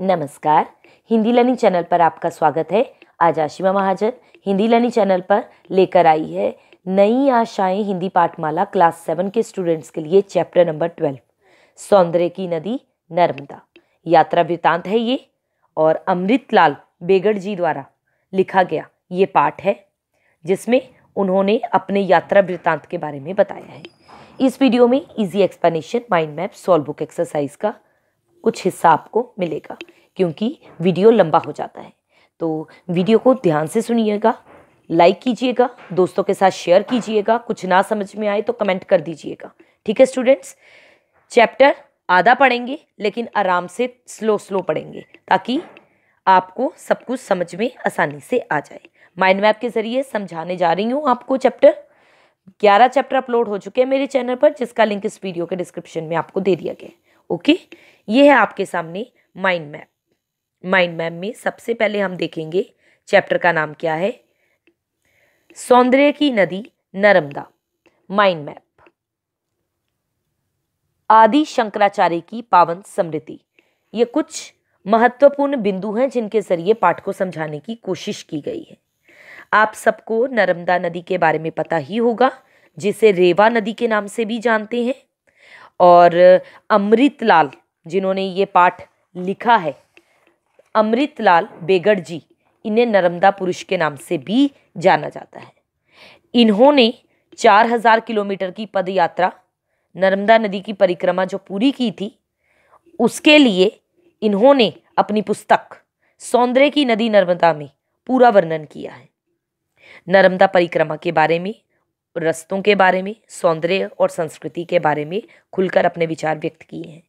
नमस्कार Hindi learning channel पर आपका स्वागत है आज आशिमा महाजन हिंदी लर्निंग चैनल पर लेकर आई है नई आशाएं हिंदी पाठमाला क्लास सेवन के स्टूडेंट्स के लिए चैप्टर नंबर ट्वेल्व सौंदर्य की नदी नर्मदा यात्रा वृतांत है ये और अमृतलाल बेगड़ जी द्वारा लिखा गया ये पाठ है जिसमें उन्होंने अपने यात्रा वृतांत के बारे में बताया है इस वीडियो में easy explanation mind map solve book exercise का कुछ हिस्सा आपको मिलेगा क्योंकि वीडियो लंबा हो जाता है तो वीडियो को ध्यान से सुनिएगा लाइक कीजिएगा दोस्तों के साथ शेयर कीजिएगा कुछ ना समझ में आए तो कमेंट कर दीजिएगा ठीक है स्टूडेंट्स चैप्टर आधा पढ़ेंगे लेकिन आराम से स्लो स्लो पढ़ेंगे ताकि आपको सब कुछ समझ में आसानी से आ जाए माइंड मैप के ज़रिए समझाने जा रही हूँ आपको चैप्टर ग्यारह चैप्टर अपलोड हो चुके हैं मेरे चैनल पर जिसका लिंक इस वीडियो के डिस्क्रिप्शन में आपको दे दिया गया है ओके ये है आपके सामने माइंड मैप माइंड मैप में सबसे पहले हम देखेंगे चैप्टर का नाम क्या है सौंदर्य की नदी नर्मदा माइंड मैप आदि शंकराचार्य की पावन स्मृति ये कुछ महत्वपूर्ण बिंदु हैं जिनके जरिए पाठ को समझाने की कोशिश की गई है आप सबको नर्मदा नदी के बारे में पता ही होगा जिसे रेवा नदी के नाम से भी जानते हैं और अमृत लाल जिन्होंने ये पाठ लिखा है अमृत लाल बेगड़ जी इन्हें नर्मदा पुरुष के नाम से भी जाना जाता है इन्होंने चार हजार किलोमीटर की पद यात्रा नर्मदा नदी की परिक्रमा जो पूरी की थी उसके लिए इन्होंने अपनी पुस्तक सौंदर्य की नदी नर्मदा में पूरा वर्णन किया है नर्मदा परिक्रमा के बारे में रस्तों के बारे में सौंदर्य और संस्कृति के बारे में खुलकर अपने विचार व्यक्त किए हैं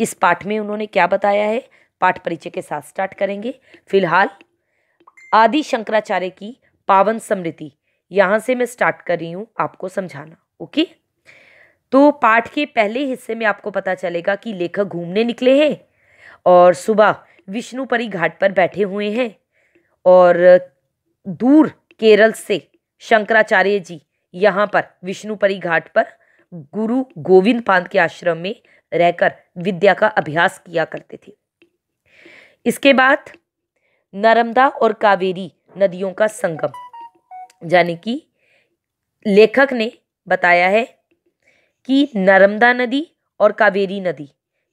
इस पाठ में उन्होंने क्या बताया है पाठ परिचय के साथ स्टार्ट करेंगे फिलहाल आदि शंकराचार्य की पावन स्मृति यहाँ से मैं स्टार्ट कर रही हूँ आपको समझाना ओके तो पाठ के पहले हिस्से में आपको पता चलेगा कि लेखक घूमने निकले हैं और सुबह विष्णुपरी घाट पर बैठे हुए हैं और दूर केरल से शंकराचार्य जी यहाँ पर विष्णुपरी घाट पर गुरु गोविंद पांत के आश्रम में रहकर विद्या का अभ्यास किया करते थे इसके बाद नर्मदा और कावेरी नदियों का संगम यानी कि लेखक ने बताया है कि नर्मदा नदी और कावेरी नदी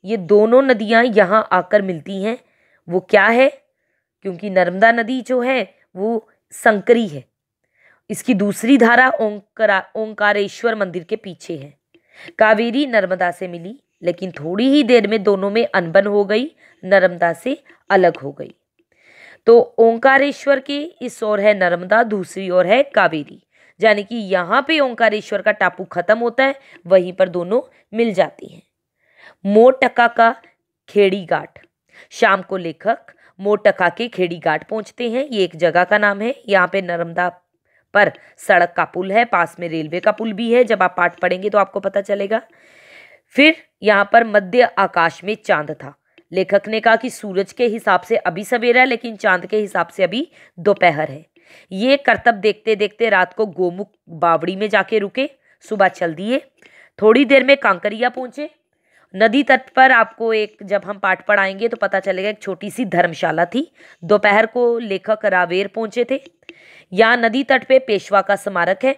ये दोनों नदियाँ यहाँ आकर मिलती हैं वो क्या है क्योंकि नर्मदा नदी जो है वो संकरी है इसकी दूसरी धारा ओंकारा ओंकारेश्वर मंदिर के पीछे है कावेरी नर्मदा से मिली लेकिन थोड़ी ही देर में दोनों में अनबन हो गई नर्मदा से अलग हो गई तो ओंकारेश्वर के इस ओर है नर्मदा दूसरी ओर है कावेरी यानी कि यहाँ पे ओंकारेश्वर का टापू खत्म होता है वहीं पर दोनों मिल जाती हैं मोटका का खेड़ी घाट शाम को लेखक मोटका के खेड़ी घाट पहुँचते हैं ये एक जगह का नाम है यहाँ पे नर्मदा पर सड़क का पुल है पास में रेलवे का पुल भी है जब आप पाठ पढ़ेंगे तो आपको पता चलेगा फिर यहाँ पर मध्य आकाश में चांद था लेखक ने कहा कि सूरज के हिसाब से अभी सवेरा लेकिन चांद के हिसाब से अभी दोपहर है ये करतब देखते देखते रात को गोमुख बावड़ी में जाके रुके सुबह चल दिए थोड़ी देर में कांकरिया पहुंचे नदी तट पर आपको एक जब हम पाठ पढ़ाएंगे तो पता चलेगा एक छोटी सी धर्मशाला थी दोपहर को लेखक रावेर पहुंचे थे यहाँ नदी तट पे पेशवा का स्मारक है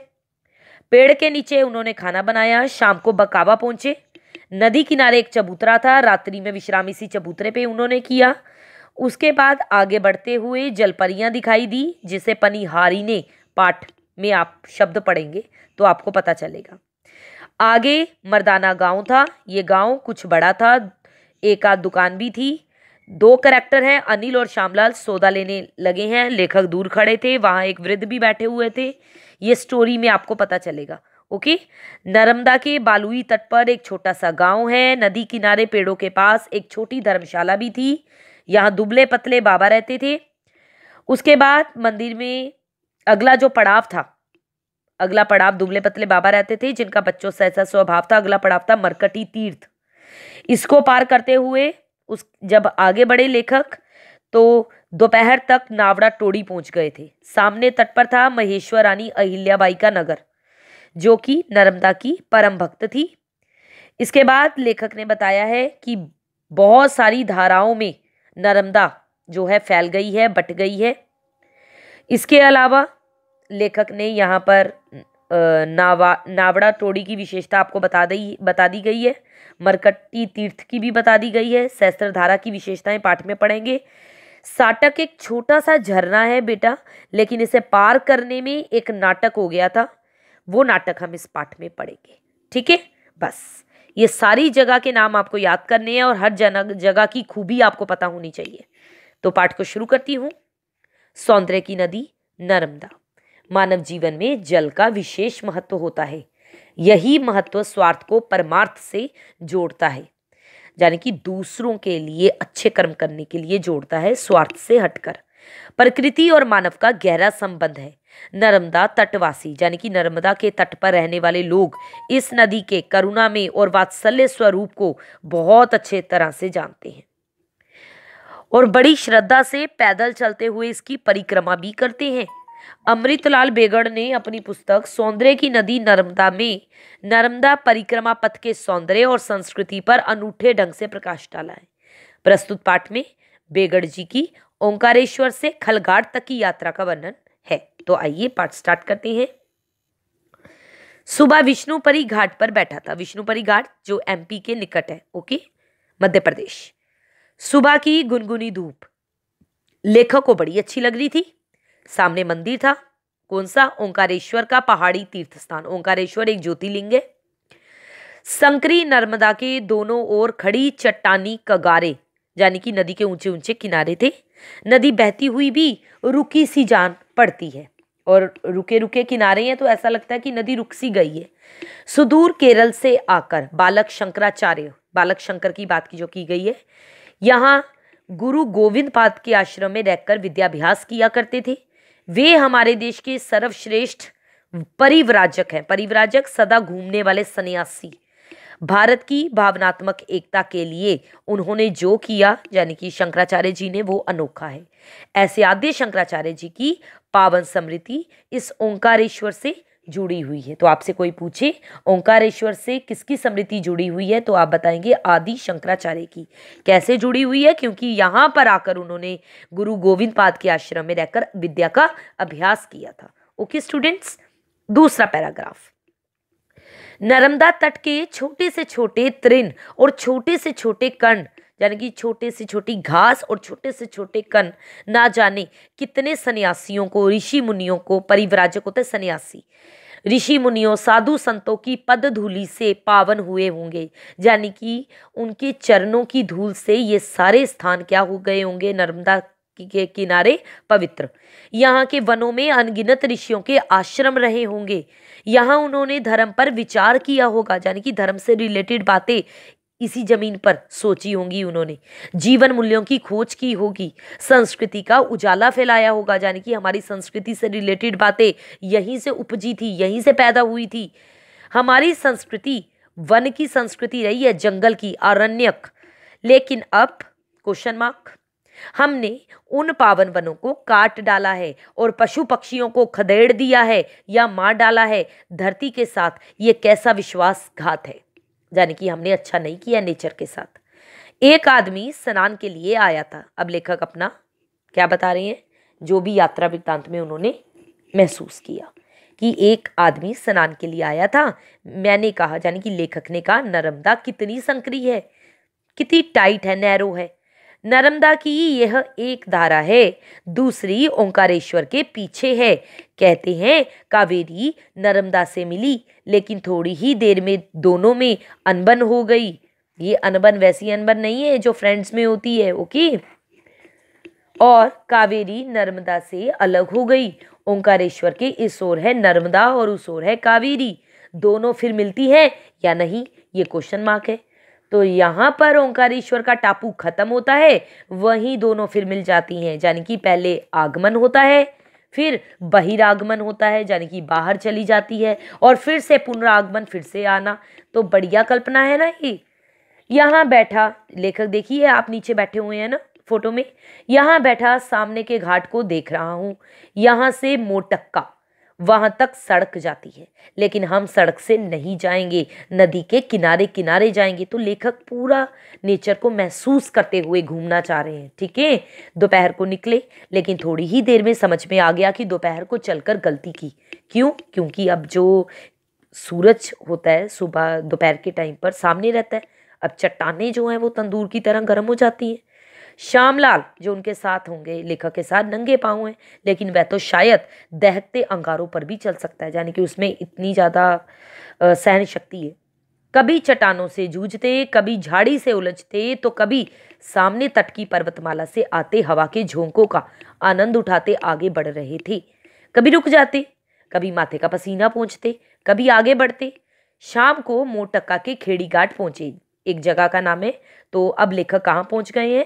पेड़ के नीचे उन्होंने खाना बनाया शाम को बकावा पहुंचे नदी किनारे एक चबूतरा था रात्रि में विश्राम इसी चबूतरे पे उन्होंने किया उसके बाद आगे बढ़ते हुए जलपरियाँ दिखाई दी जिसे पनिहारी ने पाठ में आप शब्द पढ़ेंगे तो आपको पता चलेगा आगे मर्दाना गांव था ये गांव कुछ बड़ा था एक आध दुकान भी थी दो करेक्टर हैं अनिल और श्यामलाल सौदा लेने लगे हैं लेखक दूर खड़े थे वहाँ एक वृद्ध भी बैठे हुए थे ये स्टोरी में आपको पता चलेगा ओके नर्मदा के बालुई तट पर एक छोटा सा गांव है नदी किनारे पेड़ों के पास एक छोटी धर्मशाला भी थी यहाँ दुबले पतले बाबा रहते थे उसके बाद मंदिर में अगला जो पड़ाव था अगला पड़ाव दुबले पतले बाबा रहते थे जिनका बच्चों से ऐसा स्वभाव था अगला पड़ाव था मरकटी तीर्थ इसको पार करते हुए उस जब आगे बढ़े लेखक तो दोपहर तक नावड़ा टोड़ी पहुंच गए थे सामने तट पर था महेश्वर रानी अहिल्याबाई का नगर जो कि नर्मदा की परम भक्त थी इसके बाद लेखक ने बताया है कि बहुत सारी धाराओं में नर्मदा जो है फैल गई है बट गई है इसके अलावा लेखक ने यहाँ पर नावा नावड़ा टोड़ी की विशेषता आपको बता दी बता दी गई है मरकट्टी तीर्थ की भी बता दी गई है सहस्त्र धारा की विशेषताएं पाठ में पढ़ेंगे साटक एक छोटा सा झरना है बेटा लेकिन इसे पार करने में एक नाटक हो गया था वो नाटक हम इस पाठ में पढ़ेंगे ठीक है बस ये सारी जगह के नाम आपको याद करने हैं और हर जन जगह की खूबी आपको पता होनी चाहिए तो पाठ को शुरू करती हूँ सौंदर्य की नदी नर्मदा मानव जीवन में जल का विशेष महत्व होता है यही महत्व स्वार्थ को परमार्थ से जोड़ता है यानी कि दूसरों के लिए अच्छे कर्म करने के लिए जोड़ता है स्वार्थ से हटकर प्रकृति और मानव का गहरा संबंध है नर्मदा तटवासी यानी कि नर्मदा के तट पर रहने वाले लोग इस नदी के करुणा में और वात्सल्य स्वरूप को बहुत अच्छे तरह से जानते हैं और बड़ी श्रद्धा से पैदल चलते हुए इसकी परिक्रमा भी करते हैं अमृतलाल बेगड़ ने अपनी पुस्तक सौंदर्य की नदी नर्मदा में नर्मदा परिक्रमा पथ के सौंदर्य और संस्कृति पर अनूठे ढंग से प्रकाश डाला है प्रस्तुत पाठ में बेगड़ जी की ओंकारेश्वर से खलघाट तक की यात्रा का वर्णन है तो आइए पाठ स्टार्ट करते हैं सुबह विष्णुपरी घाट पर बैठा था विष्णुपरी घाट जो एमपी के निकट है ओके मध्य प्रदेश सुबह की गुनगुनी धूप लेखक को बड़ी अच्छी लग रही थी सामने मंदिर था कौन सा ओंकारेश्वर का पहाड़ी तीर्थ स्थान ओंकारेश्वर एक ज्योतिलिंग है संकरी नर्मदा के दोनों ओर खड़ी चट्टानी कगारे यानी कि नदी के ऊंचे ऊंचे किनारे थे नदी बहती हुई भी रुकी सी जान पड़ती है और रुके रुके किनारे हैं तो ऐसा लगता है कि नदी रुक सी गई है सुदूर केरल से आकर बालक शंकराचार्य बालक शंकर की बात की जो की गई है यहाँ गुरु गोविंद पाद के आश्रम में रहकर विद्याभ्यास किया करते थे वे हमारे देश के सर्वश्रेष्ठ परिवराजक हैं परिवराजक सदा घूमने वाले सन्यासी भारत की भावनात्मक एकता के लिए उन्होंने जो किया यानी कि शंकराचार्य जी ने वो अनोखा है ऐसे आद्य शंकराचार्य जी की पावन स्मृति इस ओंकारेश्वर से जुड़ी हुई है तो आपसे कोई पूछे ओंकारेश्वर से किसकी स्मृति जुड़ी हुई है तो आप बताएंगे आदि शंकराचार्य की कैसे जुड़ी हुई है क्योंकि यहाँ पर आकर उन्होंने गुरु गोविंद पाद के आश्रम में रहकर विद्या का अभ्यास किया था ओके स्टूडेंट्स दूसरा पैराग्राफ नर्मदा तट के छोटे से छोटे तृण और छोटे से छोटे कण यानी कि छोटे से छोटी घास और छोटे से छोटे कण ना जाने कितने सन्यासियों को ऋषि मुनियों को परिवराजक होते सन्यासी ऋषि मुनियों साधु संतों की पद धूली से पावन हुए होंगे यानी कि उनके चरणों की धूल से ये सारे स्थान क्या हो गए होंगे नर्मदा के किनारे पवित्र यहाँ के वनों में अनगिनत ऋषियों के आश्रम रहे होंगे यहाँ उन्होंने धर्म पर विचार किया होगा यानी कि धर्म से रिलेटेड बातें इसी जमीन पर सोची होंगी उन्होंने जीवन मूल्यों की खोज की होगी संस्कृति का उजाला फैलाया होगा यानी कि हमारी संस्कृति से रिलेटेड बातें यहीं से उपजी थी यहीं से पैदा हुई थी हमारी संस्कृति वन की संस्कृति रही है जंगल की आरण्यक लेकिन अब क्वेश्चन मार्क हमने उन पावन वनों को काट डाला है और पशु पक्षियों को खदेड़ दिया है या मार डाला है धरती के साथ ये कैसा विश्वासघात है यानी कि हमने अच्छा नहीं किया नेचर के साथ एक आदमी स्नान के लिए आया था अब लेखक अपना क्या बता रहे हैं जो भी यात्रा वृत्तांत में उन्होंने महसूस किया कि एक आदमी स्नान के लिए आया था मैंने कहा यानी कि लेखक ने कहा नर्मदा कितनी संकरी है कितनी टाइट है नैरो है नर्मदा की यह एक धारा है दूसरी ओंकारेश्वर के पीछे है कहते हैं कावेरी नर्मदा से मिली लेकिन थोड़ी ही देर में दोनों में अनबन हो गई ये अनबन वैसी अनबन नहीं है जो फ्रेंड्स में होती है ओके और कावेरी नर्मदा से अलग हो गई ओंकारेश्वर के इस ओर है नर्मदा और उस ओर है कावेरी दोनों फिर मिलती है या नहीं ये क्वेश्चन मार्क है तो यहाँ पर ओंकारेश्वर का टापू खत्म होता है वहीं दोनों फिर मिल जाती हैं यानी कि पहले आगमन होता है फिर बहिरागमन होता है यानी कि बाहर चली जाती है और फिर से पुनरागमन फिर से आना तो बढ़िया कल्पना है ना ये यहाँ बैठा लेखक देखिए आप नीचे बैठे हुए हैं ना फोटो में यहाँ बैठा सामने के घाट को देख रहा हूँ यहाँ से मोटक्का वहाँ तक सड़क जाती है लेकिन हम सड़क से नहीं जाएंगे नदी के किनारे किनारे जाएंगे तो लेखक पूरा नेचर को महसूस करते हुए घूमना चाह रहे हैं ठीक है दोपहर को निकले लेकिन थोड़ी ही देर में समझ में आ गया कि दोपहर को चलकर गलती की क्यों क्योंकि अब जो सूरज होता है सुबह दोपहर के टाइम पर सामने रहता है अब चट्टाने जो हैं वो तंदूर की तरह गर्म हो जाती हैं श्यामलाल जो उनके साथ होंगे लेखक के साथ नंगे पाँव हैं लेकिन वह तो शायद दहकते अंगारों पर भी चल सकता है यानी कि उसमें इतनी ज़्यादा सहन शक्ति है कभी चट्टानों से जूझते कभी झाड़ी से उलझते तो कभी सामने तट की पर्वतमाला से आते हवा के झोंकों का आनंद उठाते आगे बढ़ रहे थे कभी रुक जाते कभी माथे का पसीना पहुँचते कभी आगे बढ़ते शाम को मोटक्का के खेड़ी घाट पहुँचे एक जगह का नाम है तो अब लेखक कहाँ पहुँच गए हैं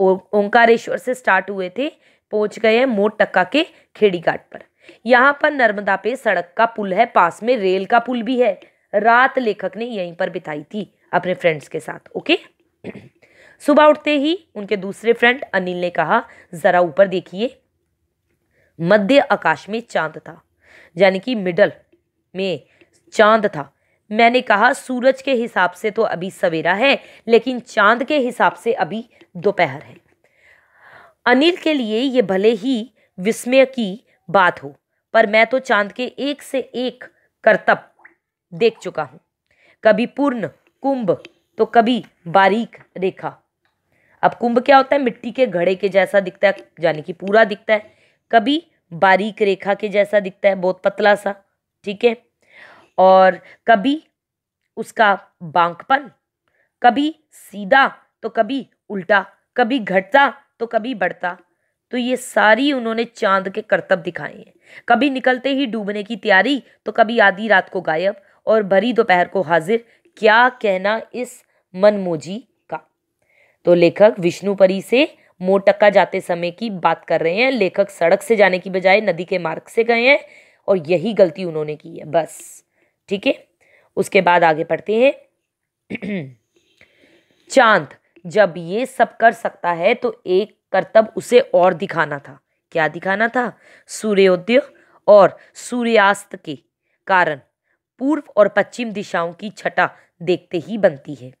ओंकारेश्वर से स्टार्ट हुए थे पहुंच गए हैं मोटक्का के खेड़ी घाट पर यहाँ पर नर्मदा पे सड़क का पुल है पास में रेल का पुल भी है रात लेखक ने यहीं पर बिताई थी अपने फ्रेंड्स के साथ ओके सुबह उठते ही उनके दूसरे फ्रेंड अनिल ने कहा ज़रा ऊपर देखिए मध्य आकाश में चांद था यानी कि मिडल में चांद था मैंने कहा सूरज के हिसाब से तो अभी सवेरा है लेकिन चांद के हिसाब से अभी दोपहर है अनिल के लिए ये भले ही विस्मय की बात हो पर मैं तो चांद के एक से एक करतब देख चुका हूँ कभी पूर्ण कुंभ तो कभी बारीक रेखा अब कुंभ क्या होता है मिट्टी के घड़े के जैसा दिखता है यानी कि पूरा दिखता है कभी बारीक रेखा के जैसा दिखता है बहुत पतला सा ठीक है और कभी उसका बांकपन कभी सीधा तो कभी उल्टा कभी घटता तो कभी बढ़ता तो ये सारी उन्होंने चांद के करतब दिखाए हैं कभी निकलते ही डूबने की तैयारी तो कभी आधी रात को गायब और भरी दोपहर को हाजिर क्या कहना इस मनमोजी का तो लेखक विष्णुपरी से मोटक्का जाते समय की बात कर रहे हैं लेखक सड़क से जाने की बजाय नदी के मार्ग से गए हैं और यही गलती उन्होंने की है बस ठीक है उसके बाद आगे पढ़ते हैं चांद जब ये सब कर सकता है तो एक कर्तव्य उसे और दिखाना था क्या दिखाना था सूर्योदय और सूर्यास्त के कारण पूर्व और पश्चिम दिशाओं की छटा देखते ही बनती है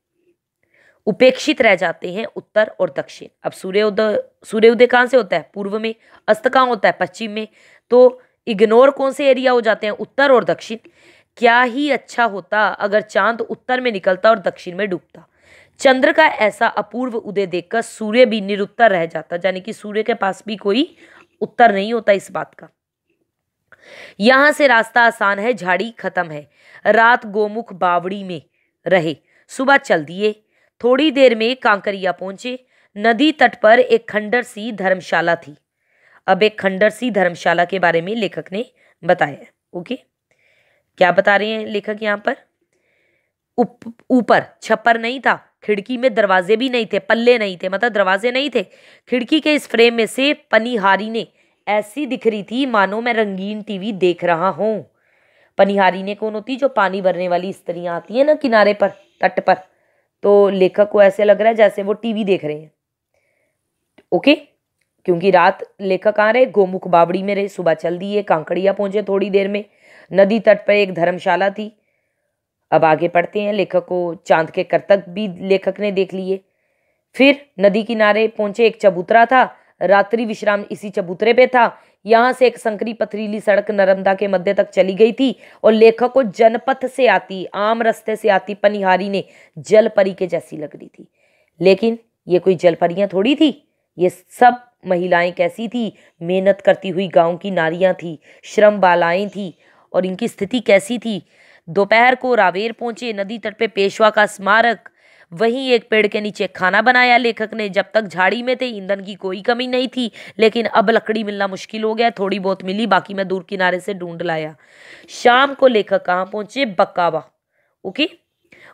उपेक्षित रह जाते हैं उत्तर और दक्षिण अब सूर्योदय सूर्योदय कहाँ से होता है पूर्व में अस्त कहाँ होता है पश्चिम में तो इग्नोर कौन से एरिया हो जाते हैं उत्तर और दक्षिण क्या ही अच्छा होता अगर चांद उत्तर में निकलता और दक्षिण में डूबता चंद्र का ऐसा अपूर्व उदय देखकर सूर्य भी निरुत्तर रह जाता यानी कि सूर्य के पास भी कोई उत्तर नहीं होता इस बात का यहां से रास्ता आसान है झाड़ी खत्म है रात गोमुख बावड़ी में रहे सुबह चल दिए थोड़ी देर में कांकरिया पहुंचे नदी तट पर एक खंडर सी धर्मशाला थी अब एक खंडर सी धर्मशाला के बारे में लेखक ने बताया ओके क्या बता रहे हैं लेखक यहाँ पर ऊपर छप्पर नहीं था खिड़की में दरवाजे भी नहीं थे पल्ले नहीं थे मतलब दरवाजे नहीं थे खिड़की के इस फ्रेम में से पनिहारी ने ऐसी दिख रही थी मानो मैं रंगीन टीवी देख रहा हूँ पनिहारी ने कौन होती जो पानी भरने वाली स्त्रियाँ आती हैं ना किनारे पर तट पर तो लेखक को ऐसे लग रहा है जैसे वो टीवी देख रहे हैं ओके क्योंकि रात लेखक आ रहे गोमुख बावड़ी में रहे सुबह चल दिए कांकड़िया पहुंचे थोड़ी देर में नदी तट पर एक धर्मशाला थी अब आगे पढ़ते हैं लेखक को चांद के कर्तक भी लेखक ने देख लिए फिर नदी किनारे पहुंचे एक चबूतरा था रात्रि विश्राम इसी चबूतरे पे था यहाँ से एक संकरी पथरीली सड़क नर्मदा के मध्य तक चली गई थी और लेखक को जनपथ से आती आम रास्ते से आती पनिहारी ने जलपरी के जैसी लग रही थी लेकिन ये कोई जलपरियाँ थोड़ी थी ये सब महिलाएं कैसी थी मेहनत करती हुई गांव की नारियां थी श्रम बालाएं थी और इनकी स्थिति कैसी थी दोपहर को रावेर पहुंचे नदी तट पे पेशवा का स्मारक वहीं एक पेड़ के नीचे खाना बनाया लेखक ने जब तक झाड़ी में थे ईंधन की कोई कमी नहीं थी लेकिन अब लकड़ी मिलना मुश्किल हो गया थोड़ी बहुत मिली बाकी मैं दूर किनारे से ढूंढ लाया शाम को लेखक कहाँ पहुंचे बकावा ओके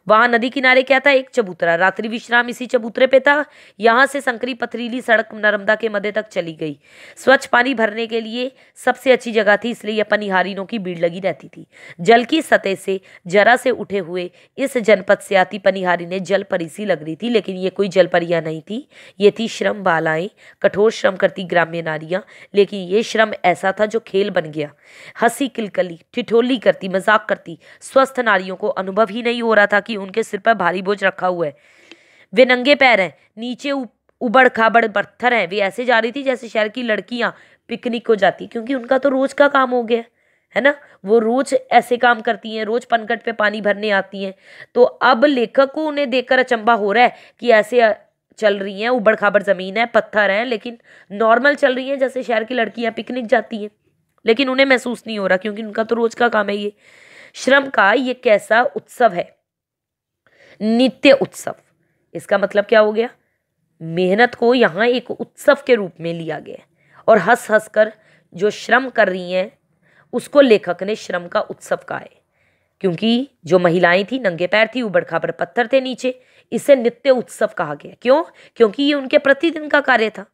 वहां नदी किनारे क्या था एक चबूतरा रात्रि विश्राम इसी चबूतरे पे था यहां से संकरी पथरीली सड़क नर्मदा के मध्य तक चली गई स्वच्छ पानी भरने के लिए सबसे अच्छी जगह थी इसलिए यह पनिहारिनों की भीड़ लगी रहती थी जल की सतह से जरा से उठे हुए इस जनपद से आती पनिहारी ने जल परिसी लग रही थी लेकिन ये कोई जल परिया नहीं थी ये थी श्रम बालाएं कठोर श्रम करती ग्राम्य नारियां लेकिन ये श्रम ऐसा था जो खेल बन गया हंसी किलकली ठिठोली करती मजाक करती स्वस्थ नारियों को अनुभव ही नहीं हो रहा रहा था कि उनके सिर पर भारी बोझ रखा हुआ है वे नंगे पैर हैं नीचे उबड़ खाबड़ पत्थर हैं वे ऐसे जा रही थी जैसे शहर की लड़कियां पिकनिक को जाती क्योंकि उनका तो रोज का काम हो गया है ना वो रोज ऐसे काम करती हैं रोज पनकट पे पानी भरने आती हैं तो अब लेखक को उन्हें देखकर अचंबा हो रहा है कि ऐसे चल रही हैं उबड़ खाबड़ ज़मीन है पत्थर हैं लेकिन नॉर्मल चल रही हैं जैसे शहर की लड़कियां पिकनिक जाती हैं लेकिन उन्हें महसूस नहीं हो रहा क्योंकि उनका तो रोज का काम है ये श्रम का ये कैसा उत्सव है नित्य उत्सव इसका मतलब क्या हो गया मेहनत को यहाँ एक उत्सव के रूप में लिया गया और हंस हंस कर जो श्रम कर रही हैं उसको लेखक ने श्रम का उत्सव कहा है क्योंकि जो महिलाएं थी नंगे पैर थी उबड़ पर पत्थर थे नीचे इसे नित्य उत्सव कहा गया क्यों क्योंकि ये उनके प्रतिदिन का कार्य था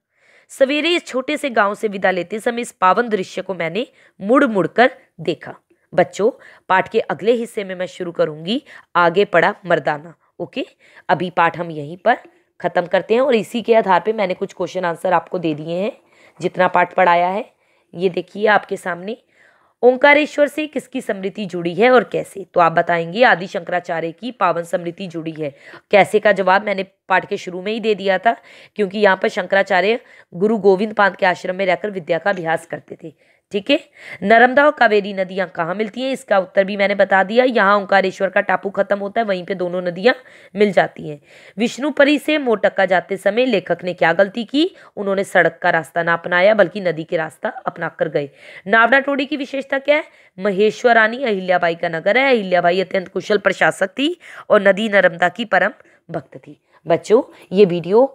सवेरे इस छोटे से गांव से विदा लेते समय इस पावन दृश्य को मैंने मुड़ मुड़ कर देखा बच्चों पाठ के अगले हिस्से में मैं शुरू करूँगी आगे पढ़ा मर्दाना ओके अभी पाठ हम यहीं पर ख़त्म करते हैं और इसी के आधार पे मैंने कुछ क्वेश्चन आंसर आपको दे दिए हैं जितना पाठ पढ़ाया है ये देखिए आपके सामने ओंकारेश्वर से किसकी समृद्धि जुड़ी है और कैसे तो आप बताएंगे आदि शंकराचार्य की पावन समृति जुड़ी है कैसे का जवाब मैंने पाठ के शुरू में ही दे दिया था क्योंकि यहाँ पर शंकराचार्य गुरु गोविंद पांत के आश्रम में रहकर विद्या का अभ्यास करते थे ठीक है नर्मदा और कावेरी नदियाँ कहाँ मिलती हैं इसका उत्तर भी मैंने बता दिया यहाँ ओंकारेश्वर का टापू खत्म होता है वहीं पे दोनों नदियाँ मिल जाती हैं विष्णुपरी से मोटक्का जाते समय लेखक ने क्या गलती की उन्होंने सड़क का रास्ता ना अपनाया बल्कि नदी के रास्ता अपना कर गए नावडा टोडी की विशेषता क्या है महेश्वरानी अहिल्याबाई का नगर है अहिल्याबाई अत्यंत कुशल प्रशासक थी और नदी नर्मदा की परम भक्त थी बच्चों ये वीडियो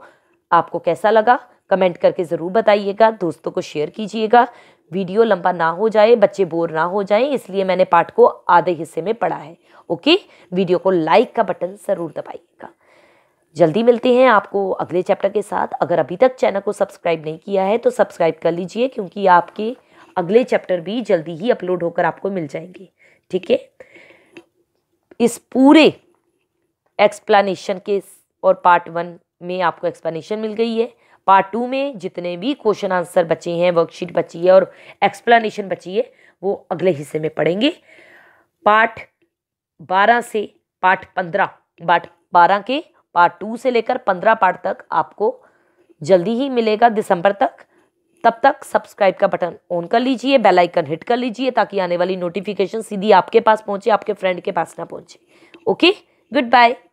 आपको कैसा लगा कमेंट करके ज़रूर बताइएगा दोस्तों को शेयर कीजिएगा वीडियो लंबा ना हो जाए बच्चे बोर ना हो जाए इसलिए मैंने पाठ को आधे हिस्से में पढ़ा है ओके वीडियो को लाइक का बटन ज़रूर दबाइएगा जल्दी मिलते हैं आपको अगले चैप्टर के साथ अगर अभी तक चैनल को सब्सक्राइब नहीं किया है तो सब्सक्राइब कर लीजिए क्योंकि आपके अगले चैप्टर भी जल्दी ही अपलोड होकर आपको मिल जाएंगे ठीक है इस पूरे एक्सप्लानेशन के और पार्ट वन में आपको एक्सप्लेनेशन मिल गई है पार्ट टू में जितने भी क्वेश्चन आंसर बचे हैं वर्कशीट बची है और एक्सप्लेनेशन बची है वो अगले हिस्से में पढ़ेंगे पार्ट बारह से पार्ट पंद्रह पार्ट बारह के पार्ट टू से लेकर पंद्रह पार्ट तक आपको जल्दी ही मिलेगा दिसंबर तक तब तक सब्सक्राइब का बटन ऑन कर लीजिए बेल आइकन हिट कर लीजिए ताकि आने वाली नोटिफिकेशन सीधी आपके पास पहुंचे आपके फ्रेंड के पास ना पहुंचे ओके गुड बाय